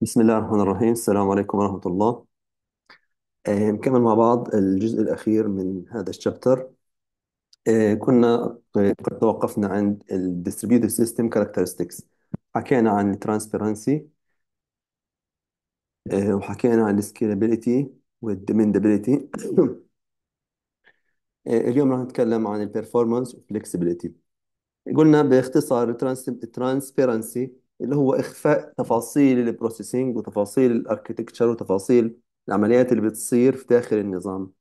بسم الله الرحمن الرحيم السلام عليكم ورحمة الله آه، نكمل مع بعض الجزء الأخير من هذا الشابتر آه، كنا آه، قد توقفنا عند الـ Distributed System Characteristics حكينا عن ال Transparency وحكينا عن ال Scalability وال Demandability اليوم راح نتكلم عن الـ Performance و Flexibility قلنا باختصار الـ Transparency اللي هو إخفاء تفاصيل البروسيسنج وتفاصيل الأركيتكتشر وتفاصيل العمليات اللي بتصير في داخل النظام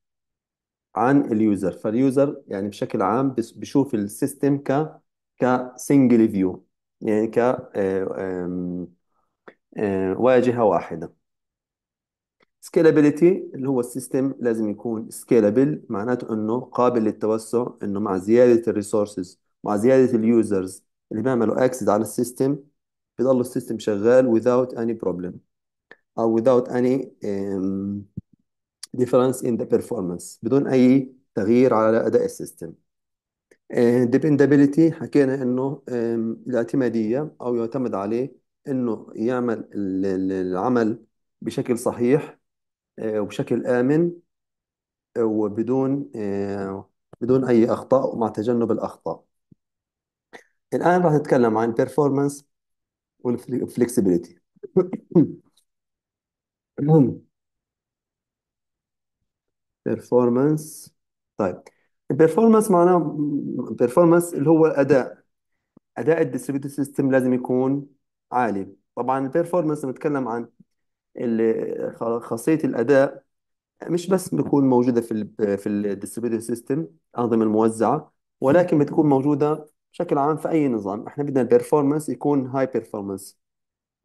عن اليوزر فاليوزر يعني بشكل عام بيشوف السيستم ك كسنجل فيو يعني ك آه، آه، واجهة واحدة سكيلابيليتي اللي هو السيستم لازم يكون سكيلابل معناته انه قابل للتوسع انه مع زيادة الريسورسز مع زيادة اليوزرز اللي بيعملوا اكسس على السيستم بيضل السيستم شغال without any problem او without any um, difference in the performance بدون اي تغيير على اداء السيستم آه، dependability حكينا انه الاعتماديه او يعتمد عليه انه يعمل العمل بشكل صحيح آه، وبشكل امن آه، وبدون بدون اي اخطاء ومع تجنب الاخطاء الان راح نتكلم عن performance والفلكسبيليتي بيرفورمانس طيب البيرفورمانس معناه بيرفورمانس اللي هو الاداء اداء الديستريبيوتد سيستم لازم يكون عالي طبعا البيرفورمانس نتكلم عن خاصيه الاداء مش بس بتكون موجوده في الـ في الديستريبيوتد سيستم الانظمه الموزعه ولكن بتكون موجوده بشكل عام في أي نظام احنا بدنا الـ performance يكون high performance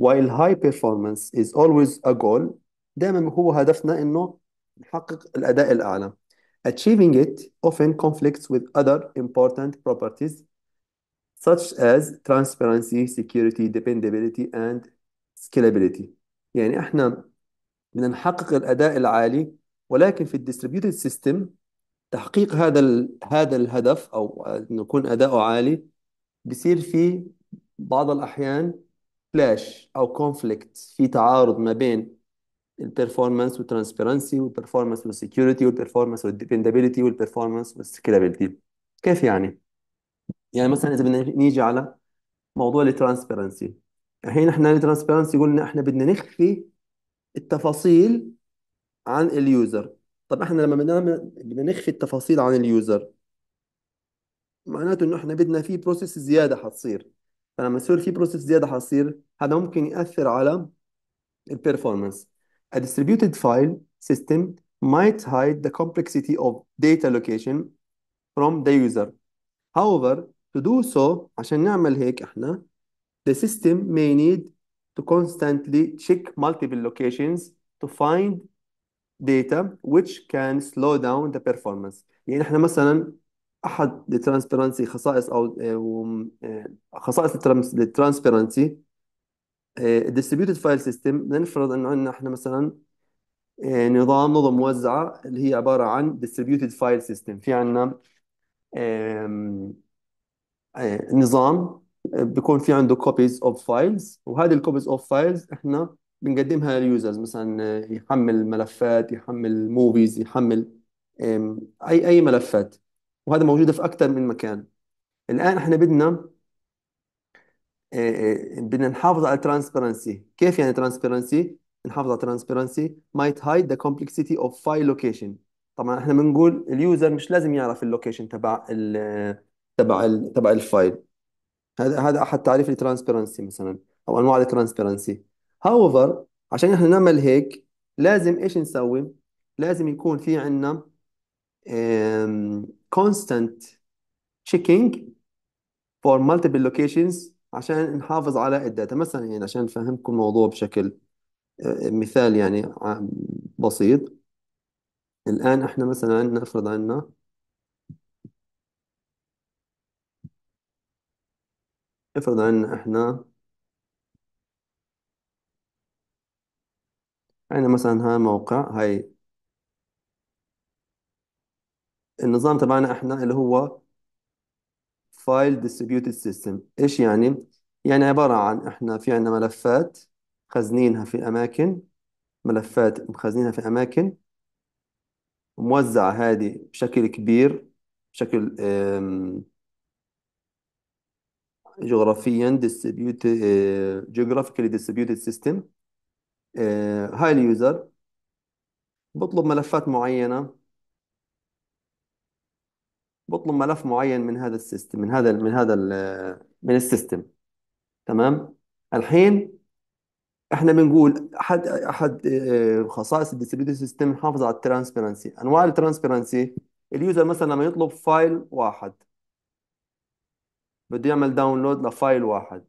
while high performance is always a goal دائما هو هدفنا انه نحقق الاداء الاعلى achieving it often conflicts with other important properties such as transparency security dependability and scalability يعني احنا بدنا نحقق الاداء العالي ولكن في الـ distributed system تحقيق هذا ال... هذا الهدف او انه يكون اداؤه عالي بصير في بعض الاحيان كلاش او كونفليكت في تعارض ما بين البرفورمانس والترانسبيرنسي والبرفورمانس والسكيورتي والبرفورمانس والديبندابيلتي والبرفورمانس والسكيلابيلتي كيف يعني؟ يعني مثلا اذا بدنا نيجي على موضوع الترانسبيرنسي الحين احنا الترانسبيرنسي قلنا احنا بدنا نخفي التفاصيل عن اليوزر طب احنا لما بدنا بدنا نخفي التفاصيل عن اليوزر معناته انه احنا بدنا في بروسيس زياده حتصير فلما يصير في بروسيس زياده حتصير هذا ممكن ياثر على البيرفورمانس A distributed file system might hide the complexity of data location from the user. However, to do so, عشان نعمل هيك احنا The system may need to constantly check multiple locations to find data which can slow down the performance يعني احنا مثلا احد الترانسبيرنسي خصائص او آه، آه، خصائص الترانسبيرنسي الديستريبيوتد فايل سيستم نفرض انه عندنا احنا مثلا آه، نظام نظم موزعه اللي هي عباره عن ديستريبيوتد فايل سيستم في عندنا نظام بيكون في عنده كوبيز اوف فايلز وهذه الكوبيز اوف فايلز احنا بنقدمها لليوزرز مثلا آه، يحمل ملفات يحمل موفيز يحمل اي اي ملفات وهذا موجود في اكثر من مكان الان احنا بدنا آه، آه، بدنا نحافظ على الترانسبرنسي كيف يعني ترانسبرنسي نحافظ على ترانسبيرنسي مايت هايد ذا كومبلكسيتي اوف فايل لوكيشن طبعا احنا بنقول اليوزر مش لازم يعرف اللوكيشن تبع الـ تبع الـ تبع الفايل هذا هذا احد تعريف الترانسبرنسي مثلا او انواع الترانسبرنسي however عشان احنا نعمل هيك لازم ايش نسوي لازم يكون في عندنا كونستانت checking for multiple لوكيشنز عشان نحافظ على الداتا مثلا يعني عشان نفهمكم الموضوع بشكل آه، مثال يعني بسيط الآن احنا مثلا عندنا افرض عندنا افرض عندنا احنا عندنا مثلا هاي موقع هاي النظام تبعنا احنا اللي هو فايل ديستريبيوتد سيستم ايش يعني يعني عبارة عن احنا في عندنا ملفات مخزنينها في اماكن ملفات مخزنينها في اماكن موزعة هذه بشكل كبير بشكل جغرافيا distributed آه، geographically distributed system هاي آه، اليوزر بطلب ملفات معينة بطلب ملف معين من هذا السيستم من هذا من هذا من السيستم تمام الحين احنا بنقول احد احد آه، خصائص الديستريبيوتد سيستم نحافظ على الترانسبيرنسي انواع الترانسبيرنسي اليوزر مثلا لما يطلب فايل واحد بده يعمل داونلود لفايل واحد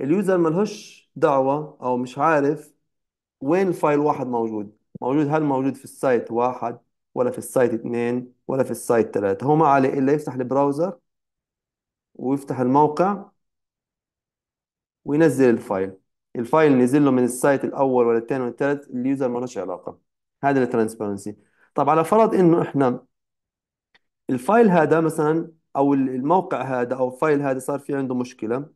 اليوزر لهش دعوة او مش عارف وين الفايل واحد موجود موجود هل موجود في السايت واحد ولا في السايت اثنين ولا في السايت ثلاثة هو ما عليه إلا يفتح البراوزر ويفتح الموقع وينزل الفايل الفايل نزل له من السايت الأول ولا الثاني ولا الثالث اليوزر ما لهش علاقة هذا الترانسبرنسي طب على فرض إنه إحنا الفايل هذا مثلا أو الموقع هذا أو الفايل هذا صار في عنده مشكلة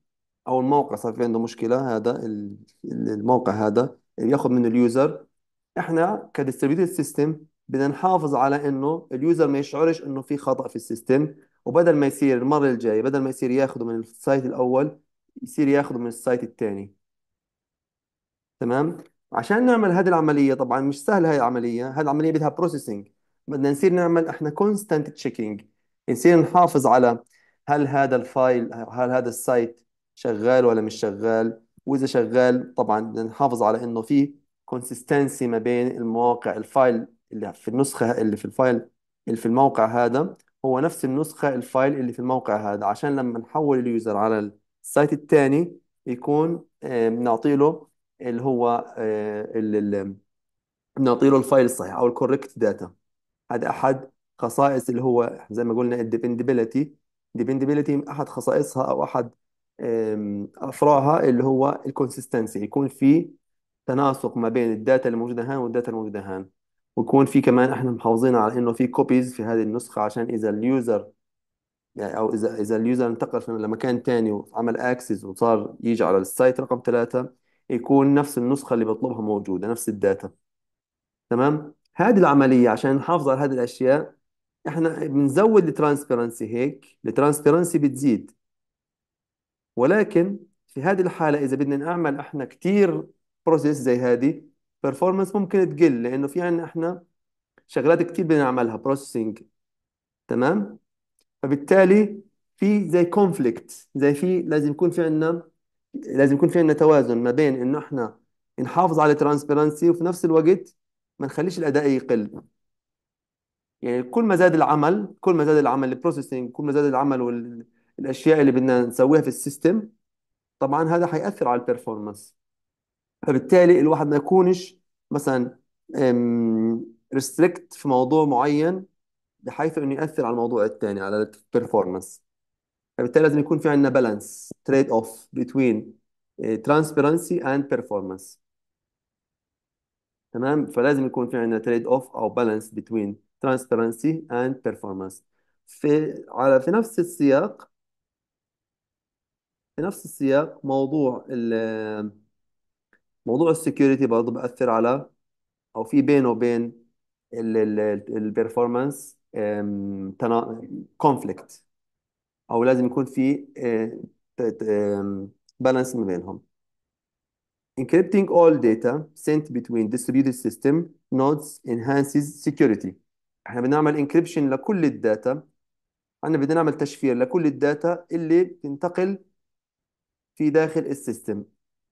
أو الموقع صار في عنده مشكلة هذا الموقع هذا ياخد من اليوزر احنا كديستريبيوتد سيستم بدنا نحافظ على انه اليوزر ما يشعرش انه في خطأ في السيستم وبدل ما يصير المرة الجاية بدل ما يصير ياخده من السايت الأول يصير ياخده من السايت الثاني تمام عشان نعمل هذه العملية طبعا مش سهلة هاي العملية هذه العملية بدها بروسيسنج بدنا نصير نعمل احنا كونستانت تشيكينج نصير نحافظ على هل هذا الفايل هل هذا السايت شغال ولا مش شغال واذا شغال طبعا نحافظ على انه في كونسيستنسي ما بين المواقع الفايل اللي في النسخه اللي في الفايل اللي في الموقع هذا هو نفس النسخه الفايل اللي في الموقع هذا عشان لما نحول اليوزر على السايت الثاني يكون آه، بنعطي له اللي هو آه، بنعطي له الفايل الصحيح او الكوركت داتا هذا احد خصائص اللي هو زي ما قلنا الديبندبيلتي الديبندبيلتي احد خصائصها او احد افراها اللي هو الكونسيستنسي يكون في تناسق ما بين الداتا الموجوده هان والداتا الموجوده هان ويكون في كمان احنا محافظين على انه في كوبيز في هذه النسخه عشان اذا اليوزر يعني او اذا اذا اليوزر انتقل لمكان ثاني وعمل اكسس وصار يجي على السايت رقم ثلاثة يكون نفس النسخه اللي بيطلبها موجوده نفس الداتا تمام هذه العمليه عشان نحافظ على هذه الاشياء احنا بنزود الترانسبيرنسي هيك الترانسبيرنسي بتزيد ولكن في هذه الحالة إذا بدنا نعمل إحنا كتير بروسيس زي هذه بيرفورمانس ممكن تقل لأنه في عنا إحنا شغلات كتير بدنا نعملها بروسيسنج تمام فبالتالي في زي كونفليكت زي في لازم يكون في عنا لازم يكون في عنا توازن ما بين إنه إحنا نحافظ على ترانسبيرنسي وفي نفس الوقت ما نخليش الأداء يقل يعني كل ما زاد العمل كل ما زاد العمل البروسيسنج كل ما زاد العمل وال الاشياء اللي بدنا نسويها في السيستم طبعا هذا حيأثر على البرفورمانس فبالتالي الواحد ما يكونش مثلا ريستريكت في موضوع معين بحيث انه يأثر على الموضوع الثاني على البرفورمانس فبالتالي لازم يكون في عندنا بالانس تريد اوف بتوين ترانسبيرنسي اند بيرفورمانس تمام فلازم يكون في عندنا تريد اوف او بالانس بتوين ترانسبيرنسي اند بيرفورمانس في على في نفس السياق في نفس السياق موضوع ال موضوع السكيورتي برضه بأثر على أو في بينه وبين البرفورمانس كونفليكت أو لازم يكون في بالانس آه، ما بينهم Encrypting all data sent between distributed system nodes enhances security. احنا بنعمل encryption لكل الداتا احنا بدنا نعمل تشفير لكل الداتا اللي بتنتقل في داخل السيستم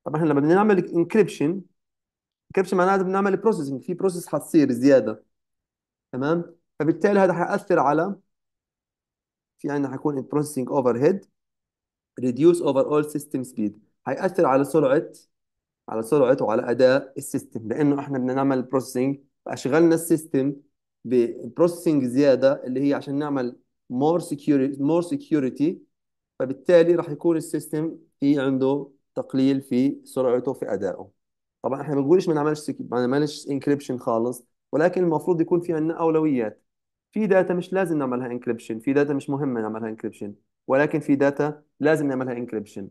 طب احنا لما بدنا نعمل انكربشن انكربشن معناها بنعمل بروسيسنج في بروسيس حتصير زياده تمام فبالتالي هذا حيأثر على في عندنا حيكون بروسيسنج اوفر هيد ريديوس اوفر اول سيستم سبيد حيأثر على سرعه على سرعه وعلى اداء السيستم لانه احنا بدنا نعمل بروسيسنج فاشغلنا السيستم ببروسيسنج زياده اللي هي عشان نعمل مور سكيورتي مور سكيورتي فبالتالي راح يكون السيستم في عنده تقليل في سرعته في ادائه طبعا احنا ما بنقولش ما نعملش ما نعملش انكريبشن خالص ولكن المفروض يكون في عندنا اولويات في داتا مش لازم نعملها انكريبشن في داتا مش مهمه نعملها انكريبشن ولكن في داتا لازم نعملها انكريبشن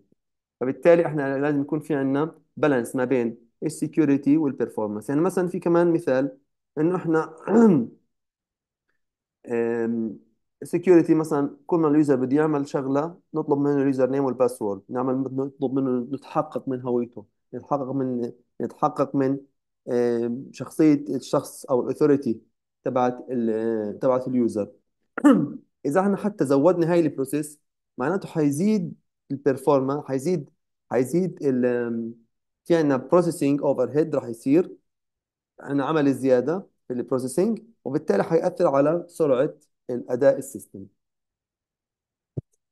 فبالتالي احنا لازم يكون في عندنا بالانس ما بين السكيورتي والبرفورمانس يعني مثلا في كمان مثال انه احنا سكيورتي مثلا كل ما اليوزر بده يعمل شغله نطلب منه اليوزر نيم والباسورد نعمل نطلب منه نتحقق من هويته نتحقق من نتحقق من شخصيه الشخص او الاثوريتي تبعت تبعت اليوزر اذا احنا حتى زودنا هاي البروسيس معناته حيزيد البرفورما حيزيد حيزيد ال في عندنا بروسيسنج اوفر هيد راح يصير عندنا عمل زياده في البروسيسنج وبالتالي حيأثر على سرعه الاداء السيستم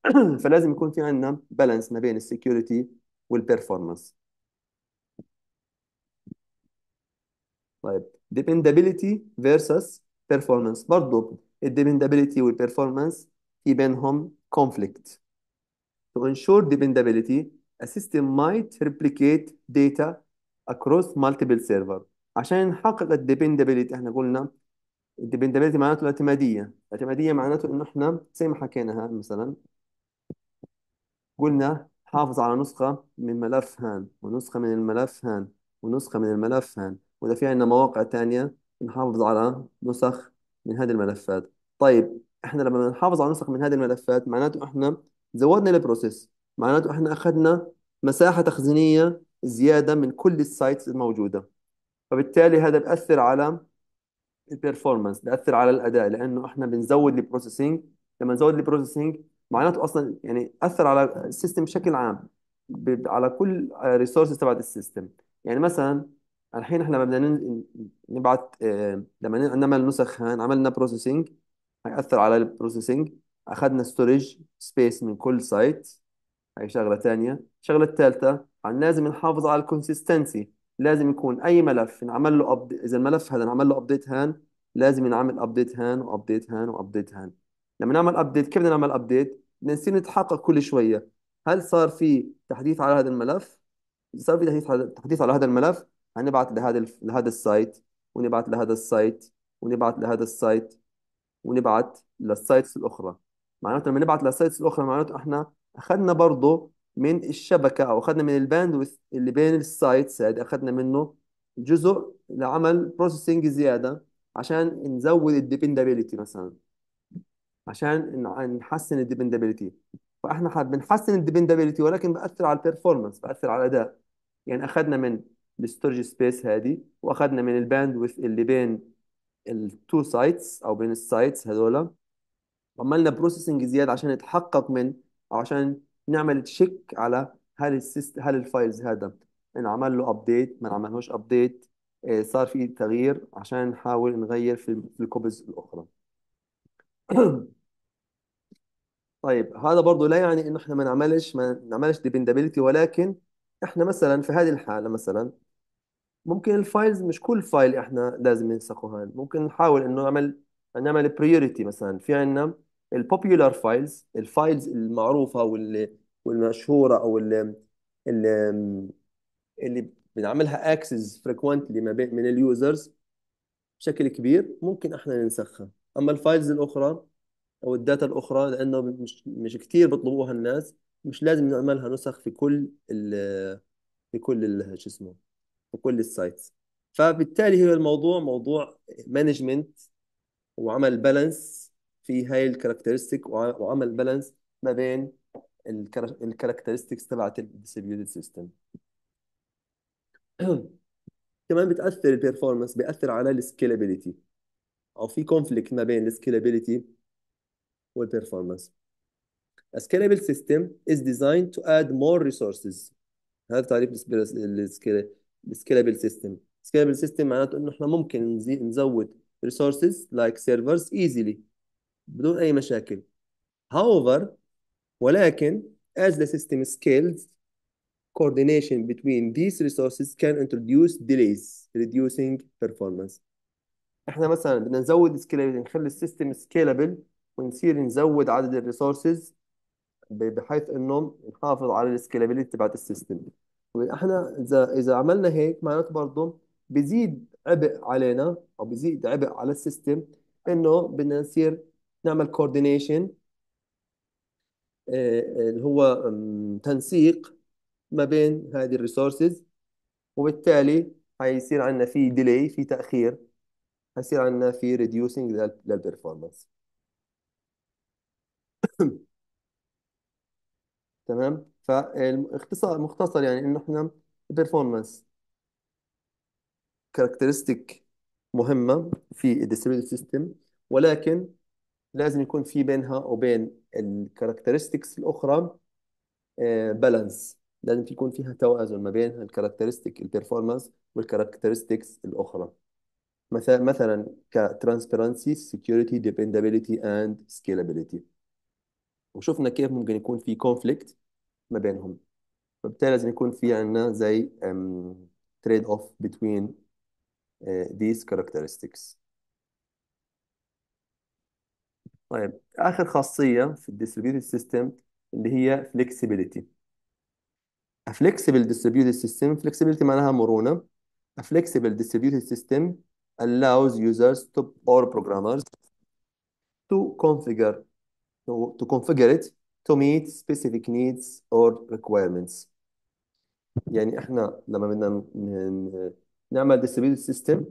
فلازم يكون في عندنا بالانس ما بين السكيورتي والبرفورمانس طيب dependability versus performance برضه الديبندابيلتي والبرفورمانس في بينهم conflict to ensure dependability a system might replicate data across multiple server عشان نحقق الديبندابيلتي احنا قلنا الديبندابيلتي معناته الاعتمادية الاعتمادية معناته إنه إحنا زي ما حكينا هذا مثلا قلنا حافظ على نسخة من ملف هان ونسخة من الملف هان ونسخة من الملف هان وإذا في عندنا مواقع تانية نحافظ على نسخ من هذه الملفات طيب إحنا لما نحافظ على نسخ من هذه الملفات معناته إحنا زودنا البروسيس معناته إحنا أخذنا مساحة تخزينية زيادة من كل السايتس الموجودة فبالتالي هذا بأثر على البيرفورمانس بياثر على الاداء لانه احنا بنزود البروسيسنج لما نزود البروسيسنج معناته اصلا يعني اثر على السيستم بشكل عام على كل ريسورسز تبعت السيستم يعني مثلا الحين احنا بدنا نبعت آه، لما نعمل نسخ هان عملنا بروسيسنج هيأثر على البروسيسنج اخذنا ستورج سبيس من كل سايت هي شغله ثانيه الشغله الثالثه لازم نحافظ على الكونسيستنسي لازم يكون اي ملف نعمل له أبد... اذا الملف هذا نعمل له ابديت هان لازم ينعمل ابديت هان وابديت هان وابديت هان لما نعمل ابديت كيف بدنا نعمل ابديت بدنا نصير نتحقق كل شويه هل صار في تحديث على هذا الملف صار في تحديث على تحديث على هذا الملف هنبعث لهذا ال... لهذا السايت ونبعت لهذا السايت ونبعت لهذا السايت ونبعت للسايتس الاخرى معناته لما نبعت للسايتس الاخرى معناته احنا اخذنا برضه من الشبكه او اخذنا من الباندوث اللي بين السايتس هذه اخذنا منه جزء لعمل بروسيسنج زياده عشان نزود الديبندابيلتي مثلا عشان نحسن الديبندابيلتي فاحنا بنحسن الديبندابيلتي ولكن باثر على البرفورمانس باثر على الاداء يعني اخذنا من الستورج سبيس هذه واخذنا من الباندوث اللي بين التو سايتس او بين السايتس هذول عملنا بروسيسنج زياده عشان نتحقق من او عشان نعمل تشيك على هل السيست هل الفايلز هذا انعمل له ابديت ما انعملهوش ابديت آه، صار في تغيير عشان نحاول نغير في الكوبز الاخرى طيب هذا برضه لا يعني انه احنا ما نعملش ما نعملش ديبندابيلتي ولكن احنا مثلا في هذه الحاله مثلا ممكن الفايلز مش كل فايل احنا لازم ننسخه هان ممكن نحاول انه نعمل نعمل بريوريتي مثلا في عندنا البوبيولار فايلز الفايلز المعروفه واللي والمشهوره او اللي اللي, اللي بنعملها اكسس فريكوينتلي ما بين من اليوزرز بشكل كبير ممكن احنا ننسخها اما الفايلز الاخرى او الداتا الاخرى لانه مش مش كثير بيطلبوها الناس مش لازم نعملها نسخ في كل ال في كل ال شو اسمه في كل السايتس فبالتالي هو الموضوع موضوع مانجمنت وعمل بالانس في هاي الكاركترستيك وعمل بالانس ما بين الكاركترستكس تبعت الديستريبيوتد سيستم كمان بتاثر البيرفورمانس بياثر على السكيلابيلتي او في كونفليكت ما بين السكيلابيلتي والبيرفورمانس A scalable system is designed to add more resources هذا تعريف scalable سيستم scalable system معناته انه احنا ممكن نزود resources like servers easily بدون اي مشاكل however ولكن as the system scales coordination between these resources can introduce delays reducing performance احنا مثلا بدنا نزود scalability نخلي السيستم scalable ونصير نزود عدد الريسورسز بحيث انه نحافظ على السكيلابيلتي تبعت السيستم احنا اذا اذا عملنا هيك معناته برضه بزيد عبء علينا او بزيد عبء على السيستم انه بدنا نصير نعمل كوردينيشن آه، آه، اللي هو تنسيق ما بين هذه الريسورسز وبالتالي حيصير عندنا في ديلي في تأخير حيصير عندنا في ريديوسينج للبرفورمانس تمام فاختصار مختصر يعني انه احنا البرفورمانس كاركترستيك مهمة في الديستريبيوتد سيستم ولكن لازم يكون في بينها وبين الكاركترستكس الأخرى بالانس آه، لازم يكون فيها توازن ما بين الكاركترستيك البرفورمانس والكاركترستكس الأخرى مثلا مثلا كترانسبيرنسي سكيورتي ديبندابيلتي اند سكيلابيلتي وشفنا كيف ممكن يكون في كونفليكت ما بينهم فبالتالي لازم يكون في عندنا زي تريد اوف بتوين these characteristics طيب آخر خاصية في الديستريبيوتد سيستم اللي هي flexibility A flexible distributed system flexibility معناها مرونة A flexible distributed system allows users to or programmers to configure to, to configure it to meet specific needs or requirements يعني احنا لما بدنا نعمل distributed system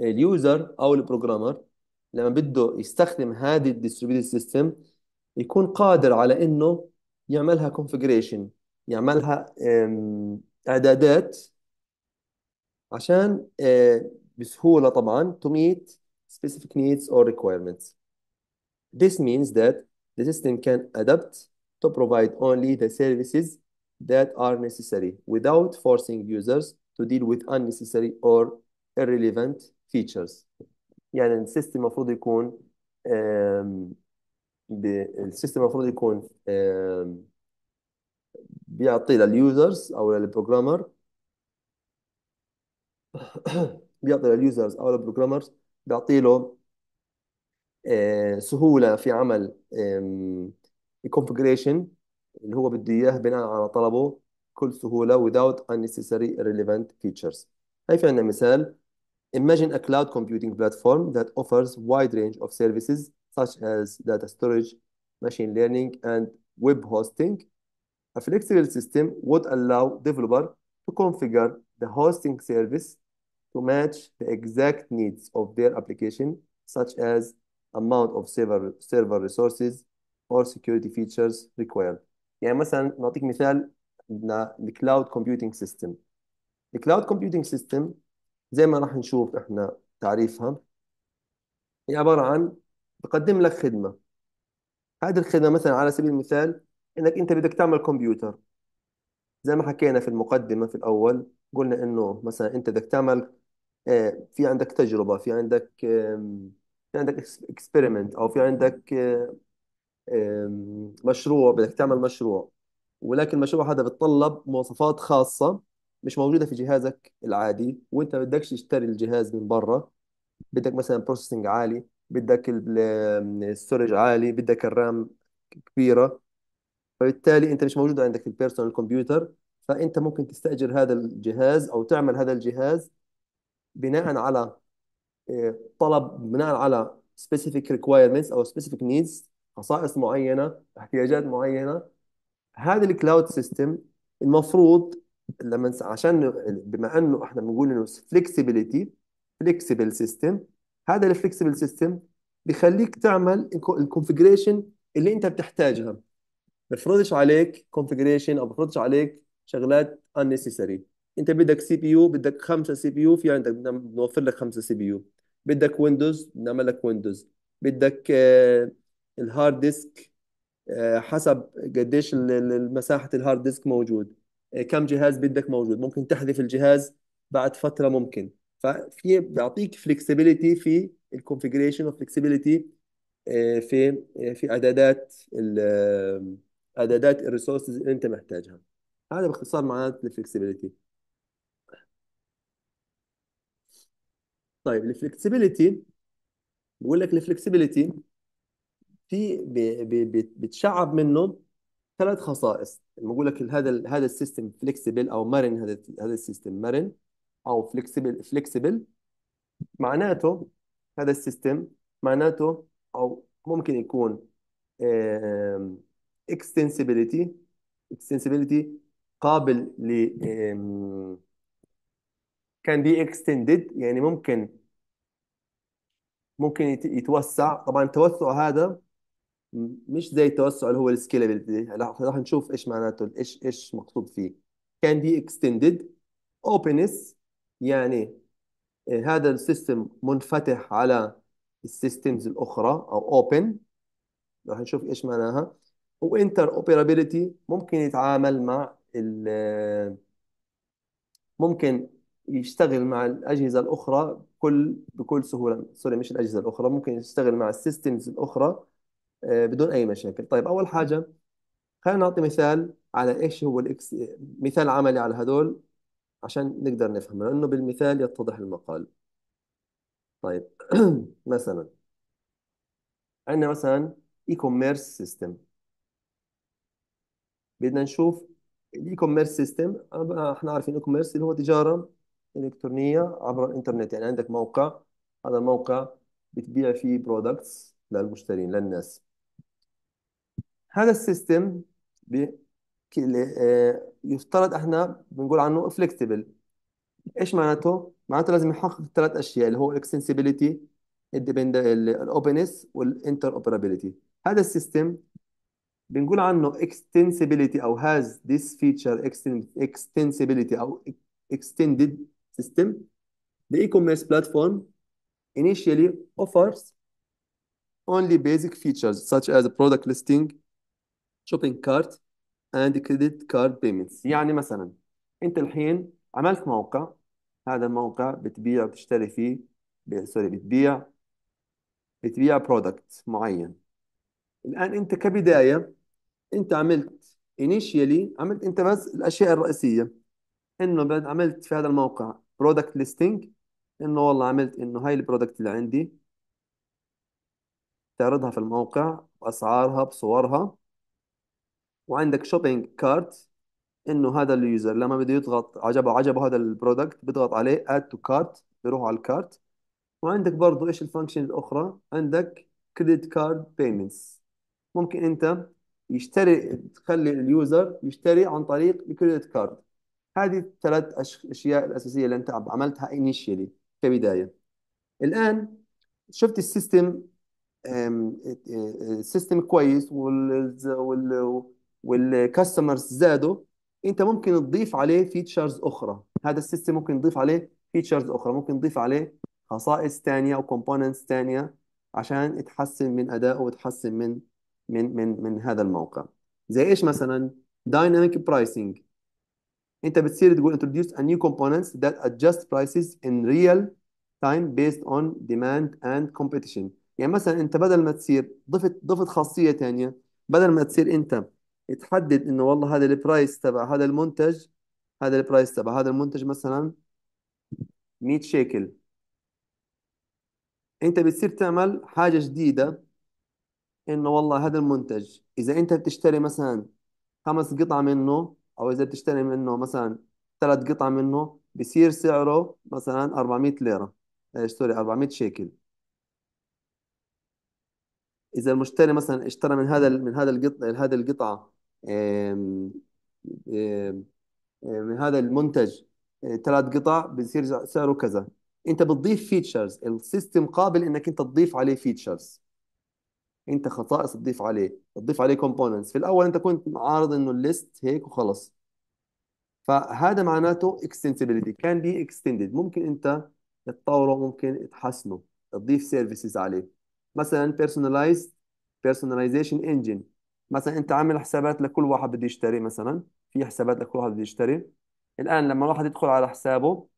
اليوزر او البروجرامر لما بده يستخدم هذه الديستريبيوتد سيستم يكون قادر على انه يعملها كونفجريشن يعملها اعدادات عشان بسهوله طبعا to meet specific needs or requirements this means that the system can adapt to provide only the services that are necessary without forcing users to deal with unnecessary or irrelevant features يعني السيستم المفروض يكون السيستم المفروض يكون بيعطي لليوزرز او للبروجرامر بيعطي لليوزرز او للبروجرامرز بيعطي له آه، سهوله في عمل الكونفجريشن اللي هو بده اياه بناء على طلبه بكل سهوله without unnecessary irrelevant features هي في عندنا مثال Imagine a cloud computing platform that offers wide range of services such as data storage, machine learning, and web hosting. A flexible system would allow developer to configure the hosting service to match the exact needs of their application, such as amount of server, server resources or security features required. يعني مثلا نعطيك مثال cloud computing system. The cloud computing system. زي ما راح نشوف احنا تعريفها هي عبارة عن بقدم لك خدمة هذه الخدمة مثلا على سبيل المثال انك انت بدك تعمل كمبيوتر زي ما حكينا في المقدمة في الأول قلنا انه مثلا انت بدك تعمل آه، في عندك تجربة في عندك في عندك اكسبيرمنت او في عندك آه، مشروع بدك تعمل مشروع ولكن المشروع هذا بتطلب مواصفات خاصة مش موجوده في جهازك العادي وانت ما بدكش تشتري الجهاز من برا بدك مثلا بروسيسنج عالي بدك الستورج عالي بدك الرام كبيره فبالتالي انت مش موجود عندك البيرسونال كمبيوتر فانت ممكن تستاجر هذا الجهاز او تعمل هذا الجهاز بناء على آه، طلب بناء على specific requirements او specific needs خصائص معينه احتياجات معينه هذا الكلاود سيستم المفروض لما عشان بما انه احنا بنقول انه فليكسبيليتي فليكسبل سيستم هذا الفليكسبل سيستم بخليك تعمل الكونفجريشن اللي انت بتحتاجها بفرضش عليك كونفجريشن او بفرضش عليك شغلات unnecessary انت بدك سي بي يو بدك خمسه سي بي يو في عندك بنوفر لك خمسه سي بي يو بدك ويندوز بنعمل لك ويندوز بدك آه، الهارد آه، ديسك حسب قديش مساحه الهارد ديسك موجود كم جهاز بدك موجود ممكن تحذف الجهاز بعد فتره ممكن ففي بيعطيك فلكسبيليتي في الكونفجريشن وفلكسبيليتي آه، في آه، في اعدادات اعدادات الريسورسز اللي انت محتاجها هذا باختصار معناته الفلكسبيليتي طيب الفلكسبيليتي بقول لك الفلكسبيليتي في بتشعب منه ثلاث خصائص لما اقول لك هذا هذا السيستم فليكسبل او مرن هذا هذا السيستم مرن او فليكسبل فليكسبل معناته هذا السيستم معناته او ممكن يكون extensibility extensibility قابل ل كان بي extended يعني ممكن ممكن يتوسع طبعا التوسع هذا مش زي التوسع اللي هو السكيلابيلتي راح نشوف ايش معناته ايش ايش مقصود فيه كان بي اكستندد اوبنس يعني آه، هذا السيستم منفتح على السيستمز الاخرى او اوبن راح نشوف ايش معناها وانتر اوبرابيلتي ممكن يتعامل مع ال آه، ممكن يشتغل مع الاجهزه الاخرى بكل بكل سهوله سوري مش الاجهزه الاخرى ممكن يشتغل مع السيستمز الاخرى آه، بدون اي مشاكل طيب اول حاجه خلينا نعطي مثال على ايش هو الاكس مثال عملي على هذول عشان نقدر نفهم لانه بالمثال يتضح المقال طيب مثلا عندنا مثلا اي كوميرس سيستم بدنا نشوف الاي كوميرس سيستم احنا عارفين اي كوميرس اللي هو تجاره الكترونيه عبر الانترنت يعني عندك موقع هذا الموقع بتبيع فيه برودكتس للمشترين للناس هذا السيستم آه، يفترض احنا بنقول عنه فليكسيبل ايش معناته؟ معناته لازم يحقق ثلاث اشياء اللي هو الاكستنسبيليتي الاوبنس والانتر اوبرابيلتي هذا السيستم بنقول عنه extensibility او has this feature extensibility او extended system the e-commerce platform initially offers only basic features such as product listing shopping cart and credit card payments يعني مثلا انت الحين عملت موقع هذا الموقع بتبيع بتشتري فيه سوري بتبيع بتبيع برودكت معين الان انت كبدايه انت عملت initially عملت انت بس الاشياء الرئيسيه انه بعد عملت في هذا الموقع برودكت ليستنج انه والله عملت انه هاي البرودكت اللي عندي تعرضها في الموقع باسعارها بصورها وعندك شوبينج كارت انه هذا اليوزر لما بده يضغط عجبه عجبه هذا البرودكت بيضغط عليه اد تو كارت بيروح على الكارت وعندك برضه ايش الفانكشن الاخرى عندك كريدت كارد بيمنتس ممكن انت يشتري تخلي اليوزر يشتري عن طريق الكريدت كارد هذه الثلاث اشياء الاساسيه اللي انت عملتها انيشيالي كبدايه الان شفت السيستم السيستم آه، آه، آه، كويس وال والكاستمرز زادوا انت ممكن تضيف عليه فيتشرز اخرى هذا السيستم ممكن تضيف عليه فيتشرز اخرى ممكن تضيف عليه خصائص ثانيه او كومبوننتس ثانيه عشان تحسن من ادائه وتحسن من من من من هذا الموقع زي ايش مثلا دايناميك برايسنج انت بتصير تقول introduce a new components that adjust prices in real time based on demand and competition يعني مثلا انت بدل ما تصير ضفت ضفت خاصيه ثانيه بدل ما تصير انت تحدد انه والله هذا البرايس تبع هذا المنتج هذا البرايس تبع هذا المنتج مثلا 100 شيكل انت بتصير تعمل حاجة جديدة انه والله هذا المنتج اذا انت بتشتري مثلا خمس قطع منه او اذا بتشتري منه مثلا ثلاث قطع منه بصير سعره مثلا 400 ليرة إيه، سوري 400 شيكل اذا المشتري مثلا اشترى من هذا من هذا القطع هذه القطعة من هذا المنتج ثلاث آه، قطع بيصير سعره كذا انت بتضيف فيتشرز السيستم قابل انك انت تضيف عليه فيتشرز انت خصائص تضيف عليه تضيف عليه كومبوننتس في الاول انت كنت عارض انه الليست هيك وخلص فهذا معناته اكستنسبيليتي كان بي اكستندد ممكن انت تطوره ممكن تحسنه تضيف سيرفيسز عليه مثلا بيرسونلايز بيرسوناليزيشن انجن مثلا انت عامل حسابات لكل واحد بده يشتري مثلا في حسابات لكل واحد بده يشتري الان لما الواحد يدخل على حسابه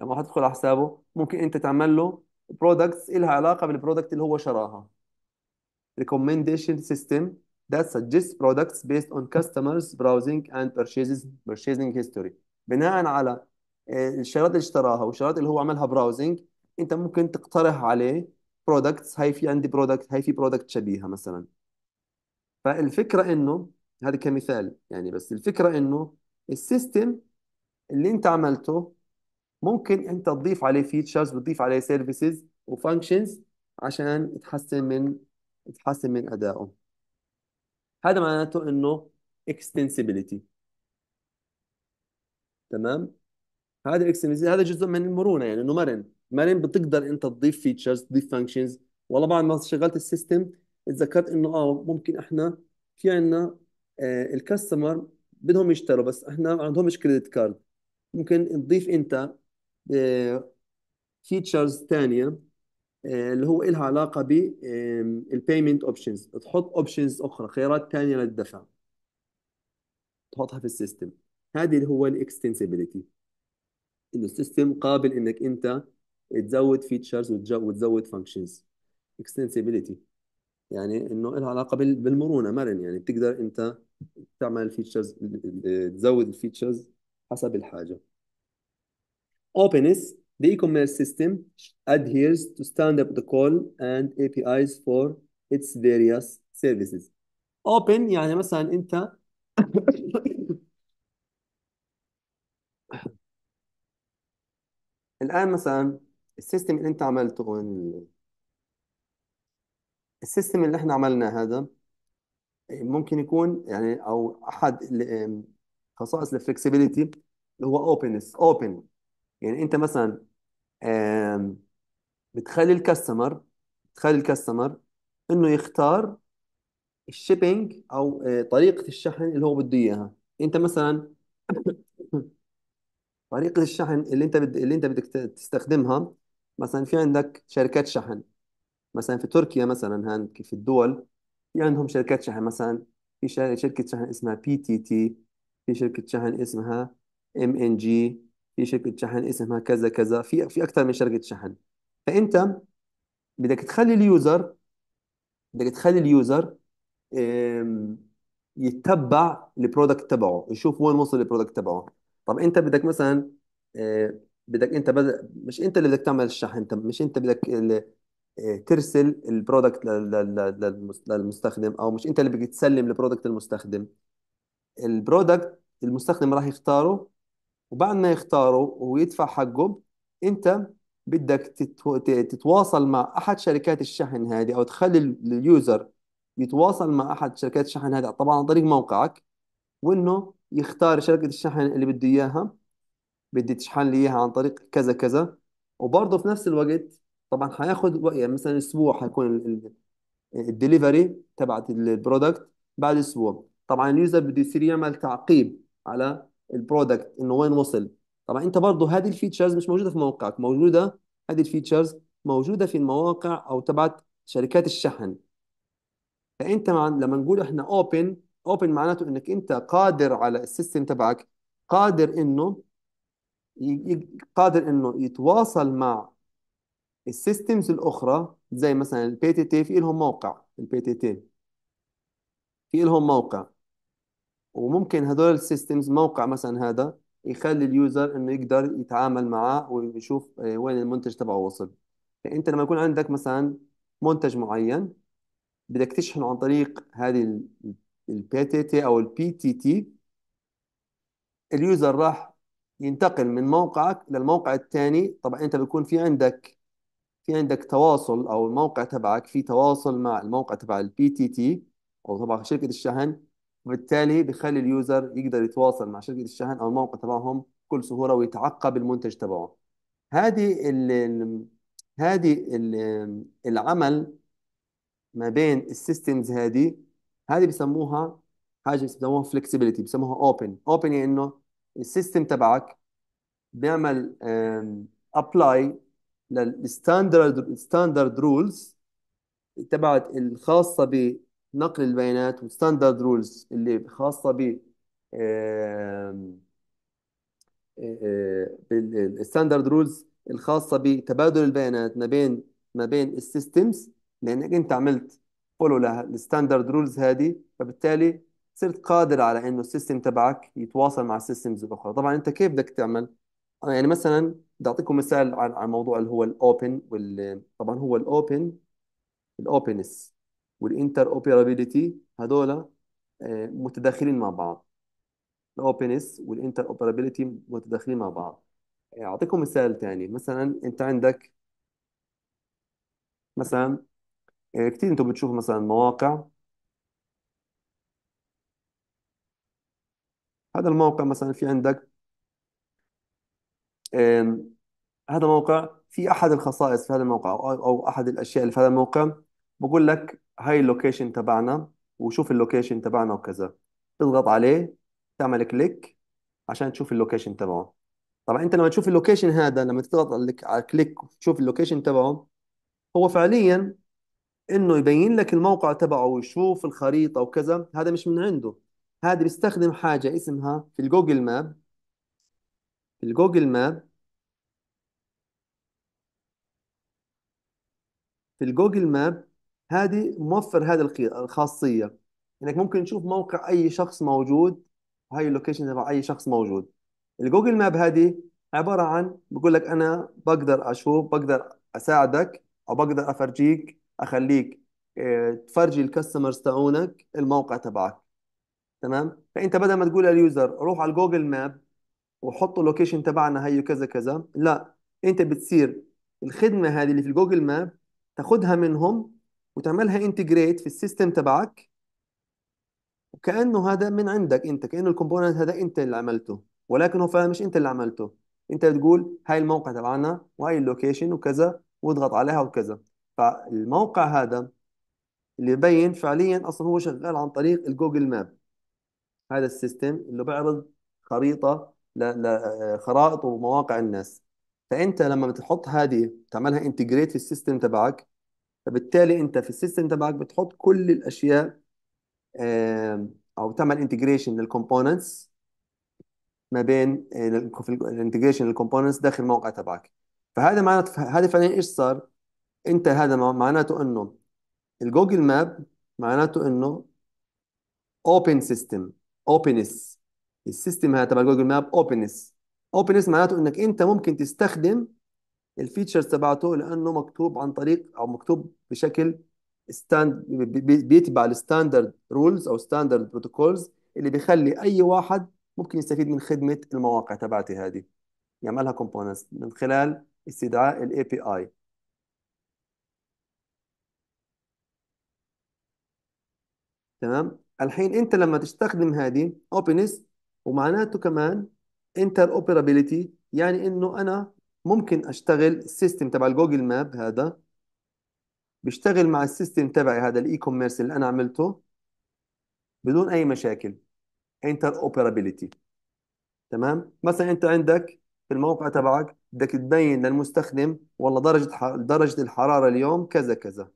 لما الواحد يدخل على حسابه ممكن انت تعمل له برودكتس إلها علاقه بالبرودكت اللي هو شراها ريكومنديشن سيستم that suggests products based on customers browsing and purchases purchasing history بناء على آه، الشغلات اللي اشتراها والشغلات اللي هو عملها براوزنج انت ممكن تقترح عليه برودكتس هاي في عندي برودكت هاي في برودكت شبيهه مثلا فالفكره انه هذا كمثال يعني بس الفكره انه السيستم اللي انت عملته ممكن انت تضيف عليه فيتشرز وتضيف عليه سيرفيسز وفانكشنز عشان تحسن من تحسن من ادائه هذا معناته انه اكستنسبيليتي تمام هذا الاكستنسبيليتي هذا جزء من المرونه يعني انه مرن مرن بتقدر انت تضيف فيتشرز تضيف فانكشنز والله بعد ما شغلت السيستم اتذكرت انه اه ممكن احنا في عندنا آه، الكاستمر بدهم يشتروا بس احنا ما عندهمش كريدت كارد ممكن تضيف انت فيتشرز آه، ثانيه آه، اللي هو إلها علاقه بالبيمنت اوبشنز تحط اوبشنز اخرى خيارات ثانيه للدفع تحطها في السيستم هذه اللي هو الاكستنسبيليتي انه السيستم قابل انك انت تزود فيتشرز وتزود فانكشنز اكستنسبيليتي يعني انه لها علاقه بالمرونه مرن يعني بتقدر انت تعمل الفيتشرز تزود الفيتشرز حسب الحاجه openness the e-commerce system adheres to standard protocol and APIs for its various services open يعني مثلا انت الان مثلا السيستم اللي انت عملته السيستم اللي احنا عملناه هذا إيه، ممكن يكون يعني او احد خصائص الفلكسبيليتي اللي هو اوبنس اوبن يعني انت مثلا بتخلي الكاستمر بتخلي الكاستمر انه يختار الشيبينج او إيه، طريقه الشحن اللي هو بده اياها انت مثلا طريقه الشحن اللي انت بد... اللي انت بدك تستخدمها مثلا في عندك شركات شحن مثلا في تركيا مثلا هان في الدول في عندهم شركات شحن مثلا في شركة شحن اسمها بي تي تي في شركة شحن اسمها ام ان جي في شركة شحن اسمها كذا كذا في في أكثر من شركة شحن فأنت بدك تخلي اليوزر بدك تخلي اليوزر يتبع البرودكت تبعه يشوف وين وصل البرودكت تبعه طب انت بدك مثلا آه، بدك انت بدك مش انت اللي بدك تعمل الشحن انت مش انت بدك آه، ترسل البرودكت للمستخدم او مش انت اللي بدك تسلم البرودكت للمستخدم البرودكت المستخدم راح يختاره وبعد ما يختاره ويدفع حقه انت بدك تتواصل مع احد شركات الشحن هذه او تخلي اليوزر يتواصل مع احد شركات الشحن هذه طبعا عن طريق موقعك وانه يختار شركه الشحن اللي بده اياها بدي تشحن لي اياها عن طريق كذا كذا وبرضه في نفس الوقت طبعا هياخد يعني مثلا اسبوع هيكون الدليفري تبعت البرودكت بعد اسبوع طبعا اليوزر بده يصير يعمل تعقيب على البرودكت انه وين وصل طبعا انت برضه هذه الفيتشرز مش موجوده في موقعك موجوده هذه الفيتشرز موجوده في المواقع او تبعت شركات الشحن فانت لما نقول احنا اوبن اوبن معناته انك انت قادر على السيستم تبعك قادر انه قادر انه يتواصل مع السيستمز الاخرى زي مثلا البي تي تي في لهم موقع البي تي تي في لهم موقع وممكن هدول السيستمز موقع مثلا هذا يخلي اليوزر انه يقدر يتعامل معاه ويشوف آه، وين المنتج تبعه وصل فانت لما يكون عندك مثلا منتج معين بدك تشحنه عن طريق هذه البي تي تي او البي تي تي اليوزر راح ينتقل من موقعك للموقع الثاني طبعا انت بيكون في عندك في عندك تواصل او الموقع تبعك في تواصل مع الموقع تبع البي تي تي او تبع شركه الشحن وبالتالي بخلي اليوزر يقدر يتواصل مع شركه الشحن او الموقع تبعهم بكل سهوله ويتعقب المنتج تبعه هذه ال هذه العمل ما بين السيستمز هذه هذه بسموها حاجه بسموها فلكسبيتي بسموها اوبن اوبن يعني انه السيستم تبعك بيعمل ابلاي للستاندرد ستاندرد رولز تبعت الخاصه بنقل البيانات والستاندرد رولز اللي خاصه ب بالستاندرد رولز الخاصه بتبادل البيانات ما بين ما بين السيستمز لانك انت عملت فولو للستاندرد رولز هذه فبالتالي صرت قادر على انه السيستم تبعك يتواصل مع السيستمز الاخرى طبعا انت كيف بدك تعمل آه، يعني مثلا بدي اعطيكم مثال عن عن موضوع اللي هو الاوبن وال طبعا هو الاوبن الاوبنس والانتر اوبرابيلتي هذول آه، متداخلين مع بعض الاوبنس والانتر اوبرابيلتي متداخلين مع بعض يعني اعطيكم مثال ثاني مثلا انت عندك مثلا آه، كثير انتم بتشوفوا مثلا مواقع هذا الموقع مثلا في عندك هذا موقع في احد الخصائص في هذا الموقع او احد الاشياء اللي في هذا الموقع بقول لك هاي اللوكيشن تبعنا وشوف اللوكيشن تبعنا وكذا تضغط عليه تعمل كليك عشان تشوف اللوكيشن تبعه طبعا انت لما تشوف اللوكيشن هذا لما تضغط على كليك وتشوف اللوكيشن تبعه هو فعليا انه يبين لك الموقع تبعه ويشوف الخريطه وكذا هذا مش من عنده هذا بيستخدم حاجه اسمها في الجوجل ماب الجوجل ماب في الجوجل ماب هذه موفر هذه الخاصية انك ممكن تشوف موقع اي شخص موجود وهي اللوكيشن تبع اي شخص موجود الجوجل ماب هذه عبارة عن بقول لك انا بقدر اشوف بقدر اساعدك او بقدر افرجيك اخليك آه، تفرجي الكاستمرز تاعونك الموقع تبعك تمام فانت بدل ما تقول لليوزر روح على الجوجل ماب وحط اللوكيشن تبعنا هي كذا كذا لا انت بتصير الخدمه هذه اللي في جوجل ماب تاخدها منهم وتعملها انتجريت في السيستم تبعك وكانه هذا من عندك انت كانه الكومبوننت هذا انت اللي عملته ولكن هو فعلا مش انت اللي عملته انت بتقول هاي الموقع تبعنا وهاي اللوكيشن وكذا واضغط عليها وكذا فالموقع هذا اللي يبين فعليا اصلا هو شغال عن طريق الجوجل ماب هذا السيستم اللي بيعرض خريطه لخرائط ومواقع الناس فانت لما بتحط هذه تعملها انتجريت في السيستم تبعك فبالتالي انت في السيستم تبعك بتحط كل الاشياء او تعمل انتجريشن للكومبوننتس ما بين الانتجريشن آه، للكومبوننتس داخل الموقع تبعك فهذا معناته هذا فعليا ايش صار؟ انت هذا معناته انه الجوجل ماب معناته انه اوبن سيستم اوبنس السيستم هذا تبع جوجل ماب اوبنس اوبنس معناته انك انت ممكن تستخدم الفيتشرز تبعته لانه مكتوب عن طريق او مكتوب بشكل ستاند بيتبع الستاندرد رولز او ستاندرد بروتوكولز اللي بيخلي اي واحد ممكن يستفيد من خدمه المواقع تبعتي هذه يعملها كومبوننتس من خلال استدعاء الاي بي اي تمام الحين انت لما تستخدم هذه اوبنس ومعناته كمان انتر يعني انه انا ممكن اشتغل السيستم تبع الجوجل ماب هذا بيشتغل مع السيستم تبعي هذا الاي كوميرس اللي انا عملته بدون اي مشاكل انتر تمام مثلا انت عندك في الموقع تبعك بدك تبين للمستخدم والله درجة درجة الحرارة اليوم كذا كذا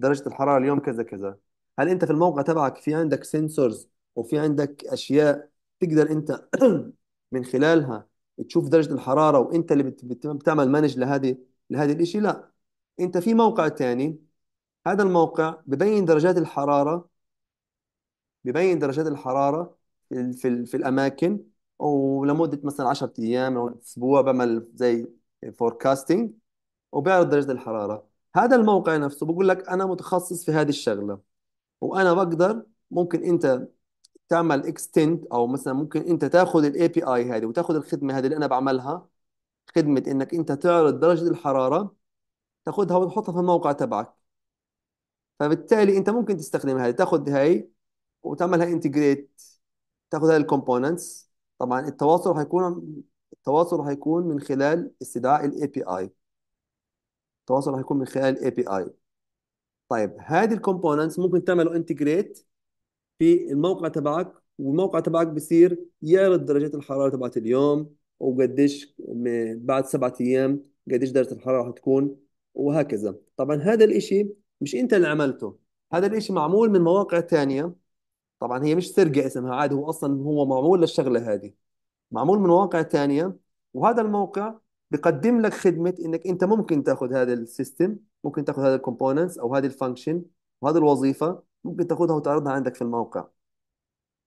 درجة الحرارة اليوم كذا كذا هل انت في الموقع تبعك في عندك سنسورز وفي عندك اشياء تقدر انت من خلالها تشوف درجه الحراره وانت اللي بتعمل مانج لهذه لهذا الشيء لا انت في موقع ثاني هذا الموقع ببين درجات الحراره ببين درجات الحراره في في, في الاماكن ولمده مثلا 10 ايام او اسبوع بعمل زي فوركاستنج وبيعرض درجه الحراره هذا الموقع نفسه بقول لك انا متخصص في هذه الشغله وانا بقدر ممكن انت تعمل اكستنت او مثلا ممكن انت تاخذ الاي بي اي هذه وتاخذ الخدمه هذه اللي انا بعملها خدمه انك انت تعرض درجه الحراره تاخذها وتحطها في الموقع تبعك فبالتالي انت ممكن تستخدم هذه تاخذ هاي وتعملها انتجريت تاخذ هاي الكومبوننتس طبعا التواصل حيكون التواصل حيكون من خلال استدعاء الاي بي اي التواصل حيكون من خلال الاي بي اي طيب هذه الكومبوننتس ممكن تعمله انتجريت في الموقع تبعك والموقع تبعك بصير يعرض درجات الحراره تبعت اليوم وقديش بعد سبعة ايام قديش درجه الحراره راح تكون وهكذا طبعا هذا الاشي مش انت اللي عملته هذا الاشي معمول من مواقع تانية طبعا هي مش سرقة اسمها عادي هو اصلا هو معمول للشغلة هذه معمول من مواقع تانية وهذا الموقع بقدم لك خدمة انك انت ممكن تاخذ هذا السيستم ممكن تاخذ هذا الكومبوننتس او هذه الفانكشن وهذه الوظيفة ممكن تاخذها وتعرضها عندك في الموقع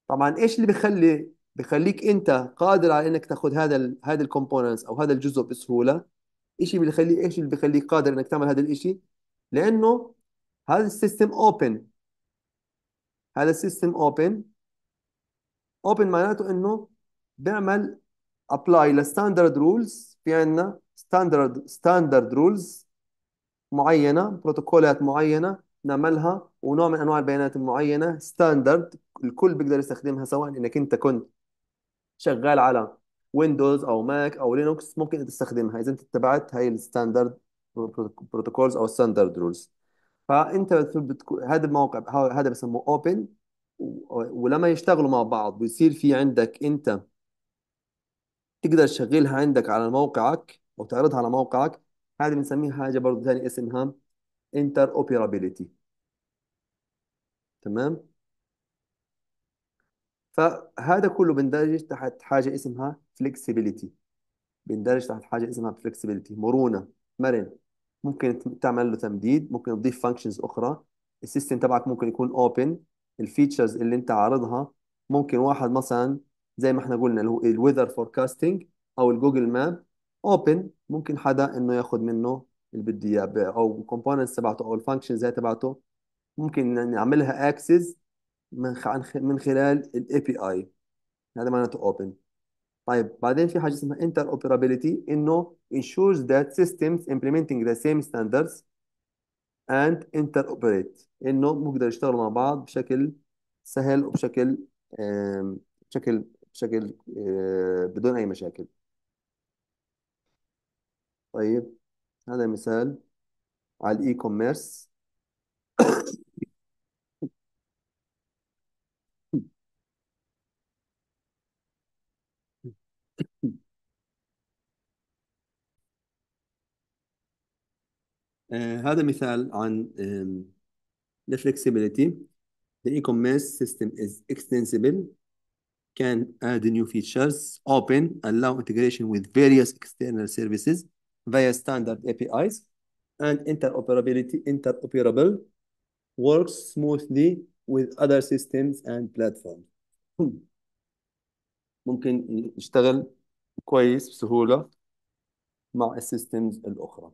طبعا ايش اللي بيخلي بيخليك انت قادر على انك تاخذ هذا الـ هذا الكومبوننتس او هذا الجزء بسهوله ايش اللي بيخلي ايش اللي بيخليك قادر انك تعمل هذا الشيء لانه هذا السيستم اوبن هذا السيستم اوبن اوبن معناته انه بيعمل ابلاي للستاندرد رولز في عندنا ستاندرد ستاندرد رولز معينه بروتوكولات معينه نعملها ونوع من انواع البيانات المعينه ستاندرد الكل بيقدر يستخدمها سواء انك انت كنت شغال على ويندوز او ماك او لينوكس ممكن تستخدمها اذا انت اتبعت هاي الستاندرد بروتوكولز او ستاندرد رولز فانت هذا الموقع هذا بسموه اوبن ولما يشتغلوا مع بعض بيصير في عندك انت تقدر تشغلها عندك على موقعك او تعرضها على موقعك هذه بنسميها حاجه برضه ثاني اسمها interoperability تمام فهذا كله بندرج تحت حاجه اسمها flexibility بندرج تحت حاجه اسمها flexibility مرونه مرن ممكن تعمل له تمديد ممكن تضيف فانكشنز اخرى السيستم تبعك ممكن يكون اوبن الفيتشرز اللي انت عارضها ممكن واحد مثلا زي ما احنا قلنا اللي هو الويذر فوركاستنج او الجوجل ماب اوبن ممكن حدا انه ياخذ منه اللي بدي اياه او الكومبوننتس تبعته او الفانكشنز هي تبعته ممكن نعملها اكسس من من خلال الاي بي اي هذا معناته اوبن طيب بعدين في حاجه اسمها انتر اوبرابيلتي انه ذات that systems implementing the same standards and interoperate انه بنقدر يشتغلوا مع بعض بشكل سهل وبشكل بشكل بشكل آه، بدون اي مشاكل طيب هذا مثال على الاي كوميرس آه هذا مثال عن the flexibility the e-commerce system is extensible can add new features open allow integration with various external services via standard APIs and interoperability interoperable works smoothly with other systems and platforms ممكن يشتغل كويس بسهولة مع السيستمز الأخرى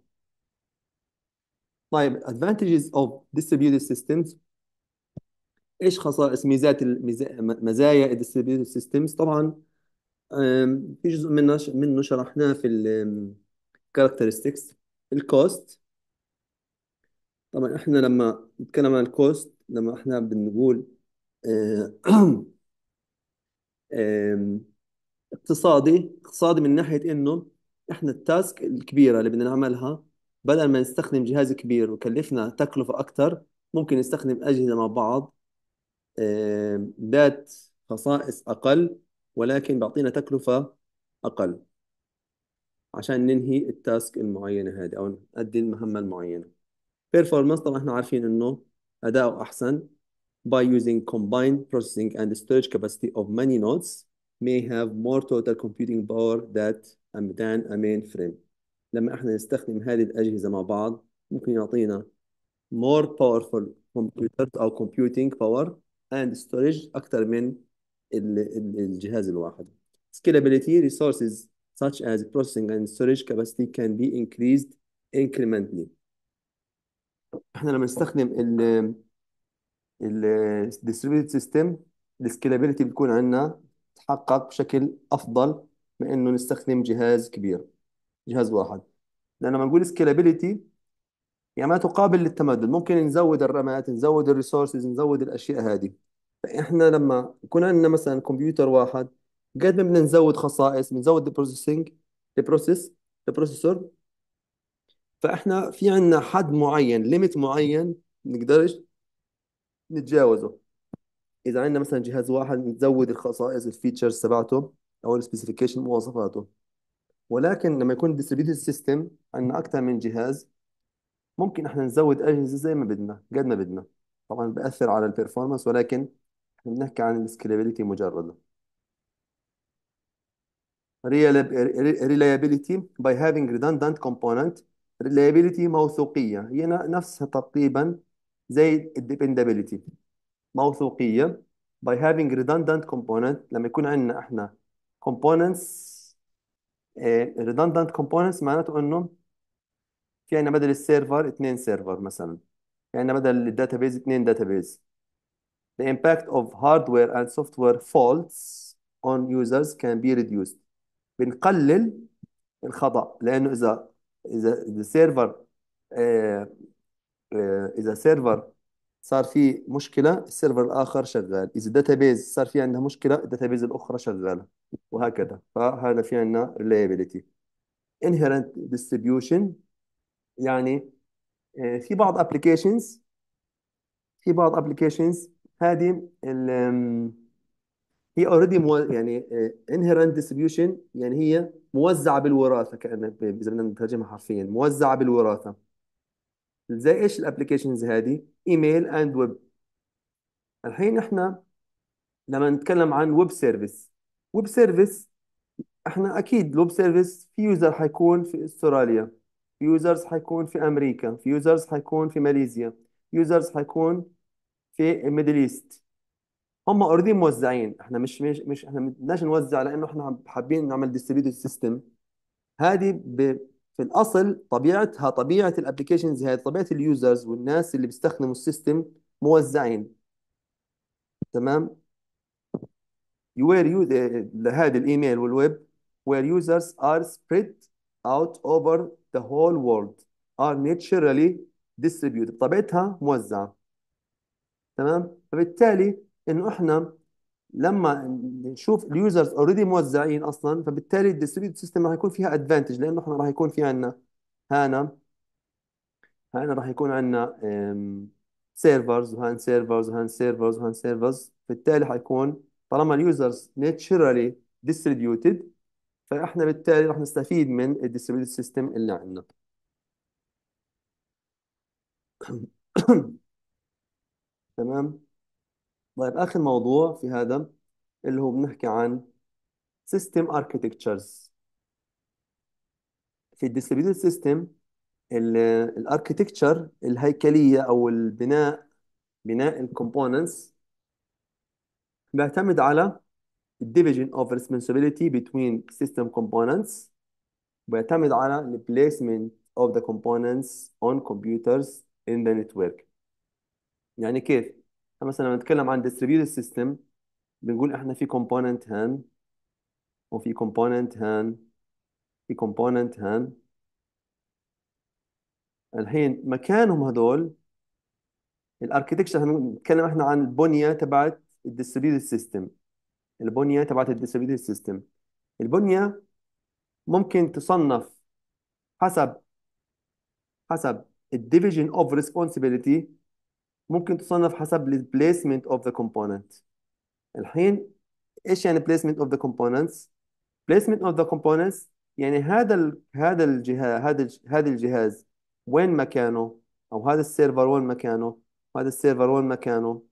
طيب advantages of distributed systems ايش خصائص ميزات مزايا distributed systems طبعا في جزء منه منه شرحناه في characteristics الكوست طبعا احنا لما نتكلم عن الكوست لما احنا بنقول اه اه اقتصادي اقتصادي من ناحية انه احنا التاسك الكبيرة اللي بدنا نعملها بدل ما نستخدم جهاز كبير وكلفنا تكلفة أكثر ممكن نستخدم أجهزة مع بعض آه، ذات خصائص أقل ولكن بيعطينا تكلفة أقل عشان ننهي التاسك المعينة هذه أو نأدي المهمة المعينة performance طبعا احنا عارفين إنه أداؤه أحسن by using combined processing and storage capacity of many nodes may have more total computing power that than a mainframe لما احنا نستخدم هذه الأجهزة مع بعض ممكن يعطينا more powerful computers أو computing power and storage أكثر من الجهاز الواحد scalability resources such as processing and storage capacity can be increased incrementally. احنا لما نستخدم ال ال distributed system السكيلابيلتي بتكون عندنا تحقق بشكل افضل من انه نستخدم جهاز كبير جهاز واحد لان لما نقول سكيلابيلتي يعني ما تقابل للتمدد ممكن نزود الرامات نزود الريسورسز نزود الاشياء هذه فاحنا لما يكون عندنا مثلا كمبيوتر واحد قد ما بدنا نزود خصائص بنزود البروسيسنج البروسيس البروسيسور فاحنا في عندنا حد معين ليميت معين نقدرش نتجاوزه اذا عندنا مثلا جهاز واحد نزود الخصائص الفيتشرز تبعته او السبيسيفيكيشن مواصفاته ولكن لما يكون ديستريبيوتد سيستم عندنا اكثر من جهاز ممكن احنا نزود اجهزه زي ما بدنا قد ما بدنا طبعا بأثر على البرفورمانس ولكن احنا بنحكي عن السكيلابيلتي مجرد reliability by having redundant component reliability موثوقية هي نفسها تقريبا زي dependability موثوقية by having redundant component لما يكون عندنا احنا components uh, redundant components معناته انه في عندنا بدل السيرفر اثنين سيرفر مثلا في عندنا بدل الداتابيز اثنين داتابيز The impact of hardware and software faults on users can be reduced بنقلل الخطأ لأنه إذا إذا السيرفر إذا سيرفر آه، آه، صار في مشكلة السيرفر الآخر شغال إذا داتابيز صار في عندها مشكلة الداتابيز الأخرى شغالة وهكذا فهذا في عندنا reliability inherent distribution يعني آه، في بعض ابلكيشنز في بعض ابلكيشنز هذه هي اوريدي مو... يعني انهيرنت ديستريبيوشن يعني هي موزعه بالوراثه كان اذا بدنا نترجمها حرفيا موزعه بالوراثه زي ايش الابلكيشنز هذه ايميل اند ويب الحين احنا لما نتكلم عن ويب سيرفيس ويب سيرفيس احنا اكيد الويب سيرفيس في يوزر حيكون في استراليا في يوزرز حيكون في امريكا في يوزرز حيكون في ماليزيا يوزرز حيكون في ميدل ايست هم اوريدي موزعين احنا مش مش, مش احنا ما بدناش نوزع لانه احنا حابين نعمل ديستريبيوتد سيستم هذه ب... في الاصل طبيعتها طبيعه الابلكيشنز هذه طبيعه اليوزرز والناس اللي بيستخدموا السيستم موزعين تمام were you هذا الايميل والويب where users are spread out over the whole world are naturally distributed طبيعتها موزعه تمام فبالتالي انه احنا لما نشوف اليوزرز اوريدي موزعين اصلا فبالتالي الديستريبيوتد سيستم راح يكون فيها ادفانتج لانه احنا راح يكون في عندنا هانا هانا راح يكون عندنا سيرفرز وهان سيرفرز وهان سيرفرز وهان سيرفرز بالتالي حيكون طالما اليوزرز ناتشرالي ديستريبيوتد فاحنا بالتالي راح نستفيد من الديستريبيوتد سيستم اللي عندنا تمام طيب آخر موضوع في هذا اللي هو بنحكي عن سيستم architectures في الديستريبيوتد سيستم الاركتكتشر الهيكلية أو البناء بناء الكومبوننتس بيعتمد على الديفيجن اوف responsibility بين سيستم كومبوننتس بيعتمد على البليسمنت اوف ذا كومبوننتس اون كمبيوترز ان ذا نتورك يعني كيف فمثلا لما نتكلم عن distributed system بنقول احنا في component هان وفي component هان في component هان الحين مكانهم هذول الاركتكشر نتكلم احنا عن البنيه تبعت distributed سيستم البنيه تبعت distributed سيستم البنيه ممكن تصنف حسب حسب الديفيجن اوف ريسبونسبيلتي ممكن تصنف حسب الـ placement of the components الحين ايش يعني placement of the components placement of the components يعني هذا الـ هذا الجهاز هذا هذا الجهاز وين مكانه او هذا السيرفر وين مكانه وهذا السيرفر وين مكانه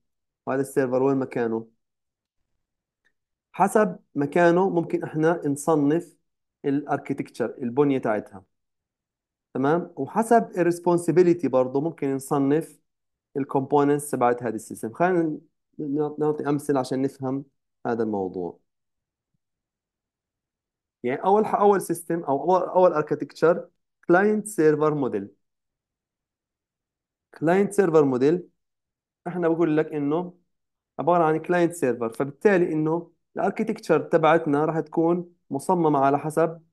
وهذا السيرفر وين مكانه حسب مكانه ممكن احنا نصنف الاركتكتشر البنيه تاعتها تمام وحسب الريسبونسبيلتي برضه ممكن نصنف الكومبوننتس تبعت هذا السيستم خلينا نعطي امثله عشان نفهم هذا الموضوع يعني اول اول سيستم او اول اول اركتكتشر كلاينت سيرفر موديل كلاينت سيرفر موديل احنا بقول لك انه عباره عن كلاينت سيرفر فبالتالي انه الاركتكتشر تبعتنا راح تكون مصممه على حسب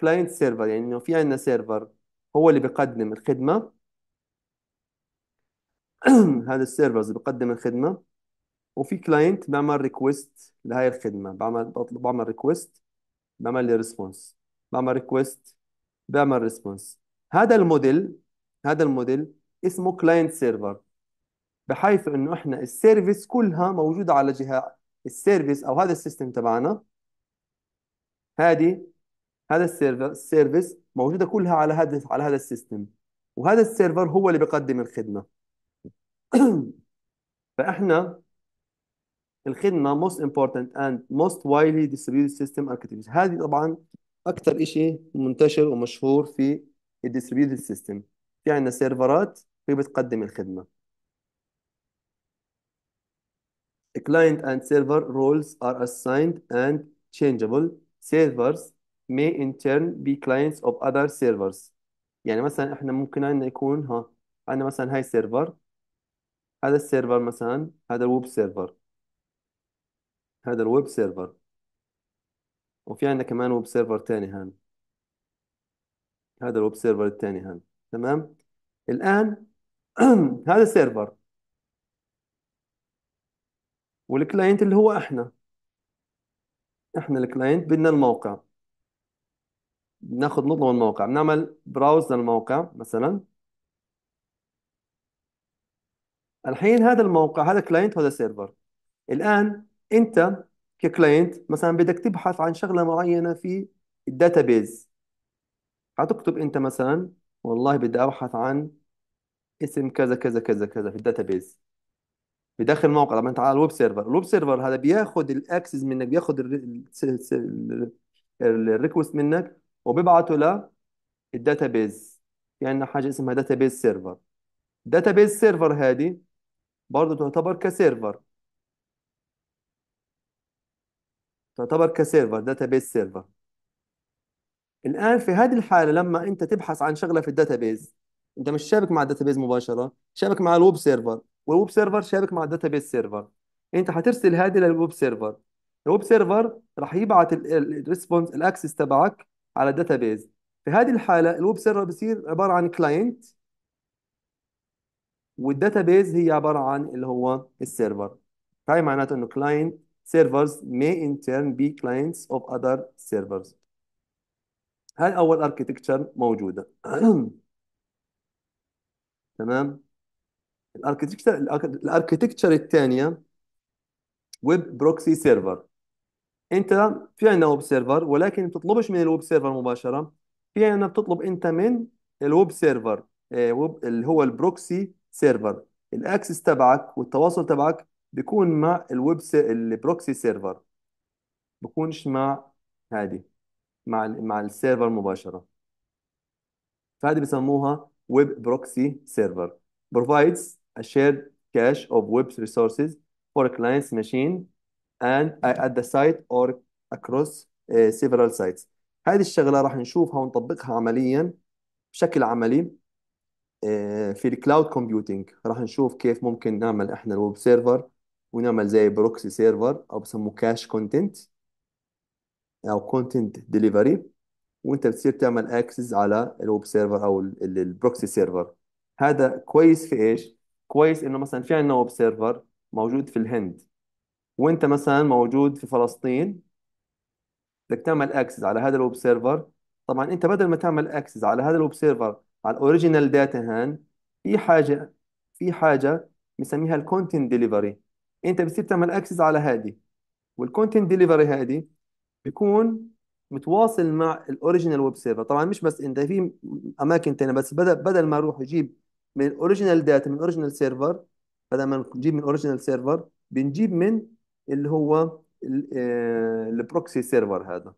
كلاينت سيرفر يعني انه في عندنا سيرفر هو اللي بيقدم الخدمه هذا السيرفرز بقدم الخدمه وفي كلاينت بعمل ريكويست لهي الخدمه بعمل بطلب بعمل ريكويست بعمل لي ريسبونس بعمل ريكويست بعمل ريسبونس هذا الموديل هذا الموديل اسمه كلاينت سيرفر بحيث انه احنا السيرفيس كلها موجوده على جهه السيرفيس او هذا السيستم تبعنا هذه هذا السيرفر السيرفيس موجوده كلها على هذا على هذا السيستم وهذا السيرفر هو اللي بيقدم الخدمه فاحنا الخدمه most important and most widely distributed system architecture هذه طبعا اكثر شيء منتشر ومشهور في distributed system في عندنا سيرفرات هي بتقدم الخدمه client and server roles are assigned and changeable servers may in turn be clients of other servers يعني مثلا احنا ممكن عندنا يكون ها عندنا مثلا هاي سيرفر هذا السيرفر مثلا هذا الويب سيرفر هذا الويب سيرفر وفي عندنا كمان ويب سيرفر تاني هان هذا الويب سيرفر التاني هان تمام الآن هذا السيرفر والكلاينت اللي هو احنا احنا الكلاينت بدنا الموقع ناخذ نطلب الموقع بنعمل براوز للموقع مثلا الحين هذا الموقع هذا كلاينت وهذا سيرفر الان انت ككلاينت مثلا بدك تبحث عن شغله معينه في الداتابيز هتكتب انت مثلا والله بدي ابحث عن اسم كذا كذا كذا كذا في الداتابيز بداخل الموقع لما انت على الويب سيرفر الويب سيرفر هذا بياخد الاكسس منك بياخد الريكوست منك وبيبعته للداتابيز في يعني عندنا حاجه اسمها داتابيز سيرفر داتابيز سيرفر هذه برضه تعتبر كسيرفر تعتبر كسيرفر داتابيز سيرفر الان في هذه الحاله لما انت تبحث عن شغله في الداتابيز انت مش شابك مع الداتابيز مباشره شابك مع الويب سيرفر والويب سيرفر شابك مع الداتابيز سيرفر انت هترسل هذه للويب سيرفر الويب سيرفر راح يبعث الريسبونس الاكسس تبعك على الداتابيز في هذه الحاله الويب سيرفر بيصير عباره عن كلاينت والداتابيز هي عباره عن اللي هو السيرفر هاي معناته انه client servers may in turn be clients of other servers هاي اول architecture موجوده تمام الاركتكتشر الاركتكتشر الثانيه ويب بروكسي سيرفر انت في عندنا ويب سيرفر ولكن ما بتطلبش من الويب سيرفر مباشره في عندنا بتطلب انت من الويب سيرفر آه، اللي هو البروكسي سيرفر الاكسس تبعك والتواصل تبعك بيكون مع الويب سي... البروكسي سيرفر بكونش مع هذه مع ال... مع السيرفر مباشره فهذه بسموها ويب بروكسي سيرفر provides a shared cache of web resources for a client's machine and at the site or across eh, several sites هذه الشغله راح نشوفها ونطبقها عمليا بشكل عملي آه، في الكلاود كومبيوتينج راح نشوف كيف ممكن نعمل احنا الويب سيرفر ونعمل زي بروكسي سيرفر او بسموه كاش كونتنت او كونتنت ديليفري وانت بتصير تعمل اكسس على الويب سيرفر او البروكسي سيرفر هذا كويس في ايش كويس انه مثلا في عندنا ويب سيرفر موجود في الهند وانت مثلا موجود في فلسطين بدك تعمل اكسس على هذا الويب سيرفر طبعا انت بدل ما تعمل اكسس على هذا الويب سيرفر على الاوريجينال داتا هان في حاجه في حاجه بنسميها الكونتنت ديليفري انت بتصير تعمل اكسس على هذه والكونتنت ديليفري هذه بيكون متواصل مع الاوريجينال ويب سيرفر طبعا مش بس انت في اماكن ثانيه بس بدل بدل ما اروح اجيب من الاوريجينال داتا من الاوريجينال سيرفر بدل ما نجيب من الاوريجينال سيرفر بنجيب من اللي هو البروكسي سيرفر آه، هذا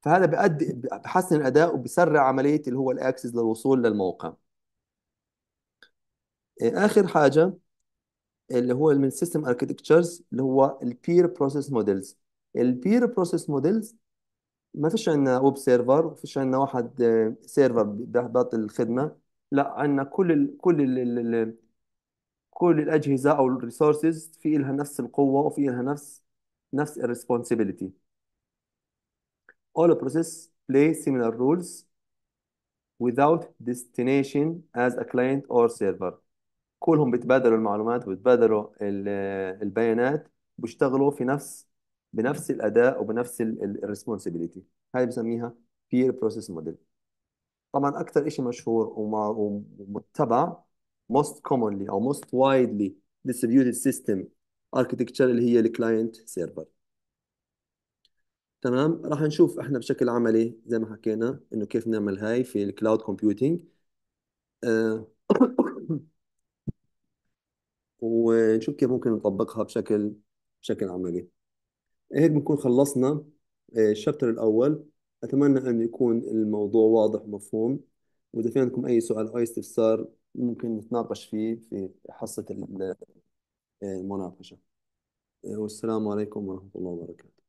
فهذا بيأدي بحسن الاداء وبيسرع عمليه اللي هو الاكسس للوصول للموقع إيه، اخر حاجه اللي هو من سيستم اركتكتشرز اللي هو البير بروسيس موديلز البير بروسيس موديلز ما فيش عندنا ويب سيرفر ما فيش عندنا واحد سيرفر آه، بيعطي الخدمه لا عندنا كل ال كل ال كل الاجهزه او الريسورسز في لها نفس القوه وفي لها نفس نفس الريسبونسبيلتي All processes play similar rules without destination as a client or server كلهم بيتبادلوا المعلومات وبيتبادلوا البيانات وبيشتغلوا في نفس بنفس الاداء وبنفس الريسبونسبيلتي هاي بسميها peer process model طبعا اكثر شيء مشهور ومتبع most commonly او most widely distributed system architecture اللي هي الكلاينت سيرفر تمام راح نشوف احنا بشكل عملي زي ما حكينا انه كيف نعمل هاي في الكلاود كومبيوتينج آه ونشوف كيف ممكن نطبقها بشكل بشكل عملي هيك بنكون خلصنا آه، الشابتر الاول اتمنى ان يكون الموضوع واضح ومفهوم واذا في عندكم اي سؤال او اي استفسار ممكن نتناقش فيه في حصه آه، المناقشه آه، والسلام عليكم ورحمه الله وبركاته